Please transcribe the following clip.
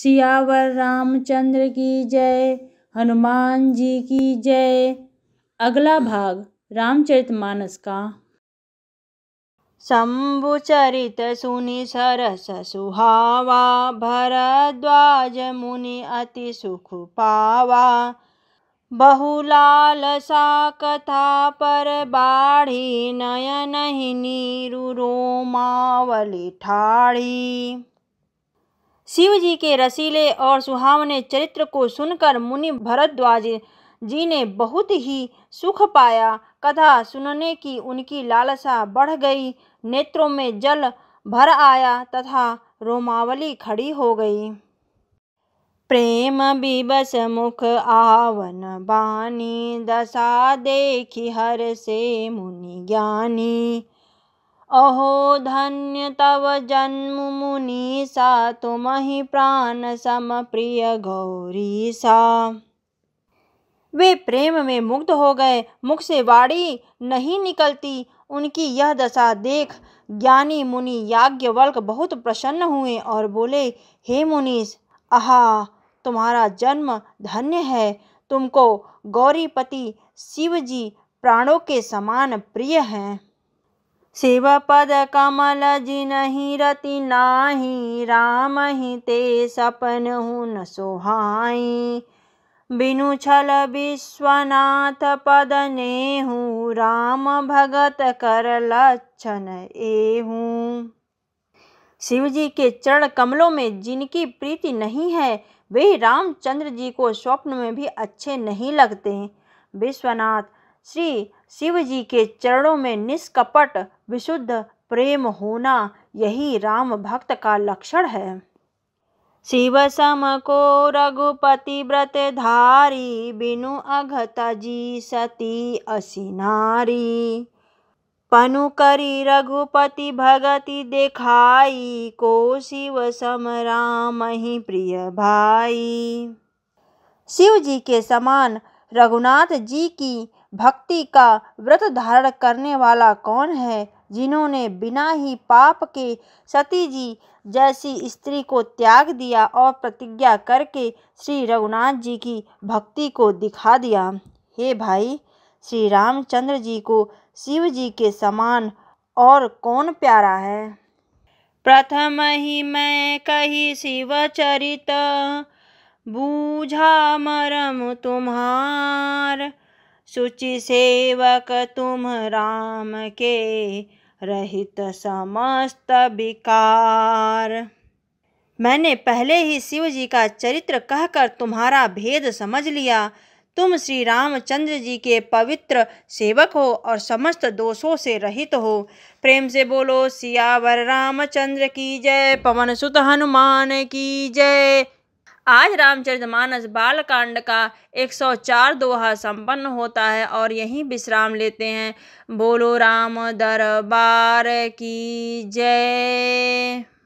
सियावर रामचंद्र की जय हनुमान जी की जय अगला भाग रामचरितमानस का चरित सुनि सरस सुहावा भरद्वाज मुनि अति सुख पावा बहुलाल सा कथा पर बाढ़ी नयन नीरु रोमावली ठाढ़ी शिव जी के रसीले और सुहावने चरित्र को सुनकर मुनि भरद्वाज जी ने बहुत ही सुख पाया कथा सुनने की उनकी लालसा बढ़ गई नेत्रों में जल भर आया तथा रोमावली खड़ी हो गई प्रेम बिबस मुख आवन बानी दशा देखी हर से मुनि ज्ञानी अहो धन्य तव जन्म मुनि सा तुम ही प्राण सम प्रिय गौरी सा वे प्रेम में मुग्ध हो गए मुख से वाणी नहीं निकलती उनकी यह दशा देख ज्ञानी मुनि याज्ञवल्क बहुत प्रसन्न हुए और बोले हे मुनीस आहा तुम्हारा जन्म धन्य है तुमको गौरीपति शिव जी प्राणों के समान प्रिय हैं शिव पद कमल नहीं रति नाही राम ही ते सपन हुन सोहाई बिनु छल विश्वनाथ पद नेहू राम भगत कर लक्षण एहू शिव जी के चरण कमलों में जिनकी प्रीति नहीं है वे रामचंद्र जी को स्वप्न में भी अच्छे नहीं लगते विश्वनाथ श्री शिव जी के चरणों में निष्कपट विशुद्ध प्रेम होना यही राम भक्त का लक्षण है शिव सम को रघुपति व्रत धारी बिनु अघत जी सती असिनारी पनु करी रघुपति भगति देखाई को शिव सम राम ही प्रिय भाई शिव जी के समान रघुनाथ जी की भक्ति का व्रत धारण करने वाला कौन है जिन्होंने बिना ही पाप के सती जी जैसी स्त्री को त्याग दिया और प्रतिज्ञा करके श्री रघुनाथ जी की भक्ति को दिखा दिया हे भाई श्री रामचंद्र जी को शिव जी के समान और कौन प्यारा है प्रथम ही मैं कही शिव चरित बूझा मरम तुम्हार सुचि सेवक तुम राम के रहित समस्त विकार मैंने पहले ही शिव जी का चरित्र कहकर तुम्हारा भेद समझ लिया तुम श्री रामचंद्र जी के पवित्र सेवक हो और समस्त दोषों से रहित हो प्रेम से बोलो सियावर रामचंद्र की जय पवन सुत हनुमान की जय आज रामचरित मानस का 104 दोहा संपन्न होता है और यहीं विश्राम लेते हैं बोलो राम दरबार की जय